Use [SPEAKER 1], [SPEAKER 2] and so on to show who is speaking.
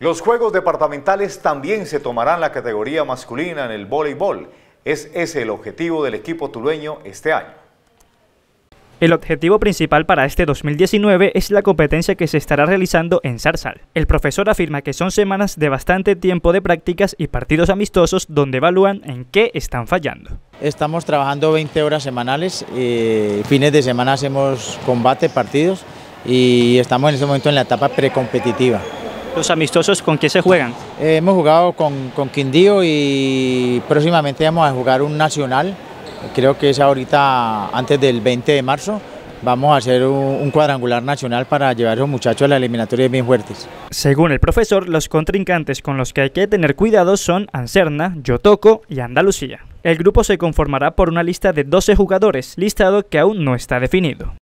[SPEAKER 1] Los Juegos Departamentales también se tomarán la categoría masculina en el voleibol. Es ese el objetivo del equipo tulueño este año.
[SPEAKER 2] El objetivo principal para este 2019 es la competencia que se estará realizando en Zarzal. El profesor afirma que son semanas de bastante tiempo de prácticas y partidos amistosos donde evalúan en qué están fallando. Estamos trabajando 20
[SPEAKER 3] horas semanales, eh, fines de semana hacemos combate, partidos y estamos en este momento en la etapa precompetitiva. ¿Los amistosos con qué se juegan? Eh, hemos jugado con, Quindío y próximamente vamos a jugar un nacional, creo que es ahorita antes del 20 de marzo. Vamos a hacer un, cuadrangular nacional para llevar
[SPEAKER 2] a los muchachos a la eliminatoria bien fuertes. Según el profesor, los contrincantes con los que hay que tener cuidado son Anserna, Yotoco y Andalucía. El grupo se conformará por una lista de 12 jugadores, listado que aún no está definido.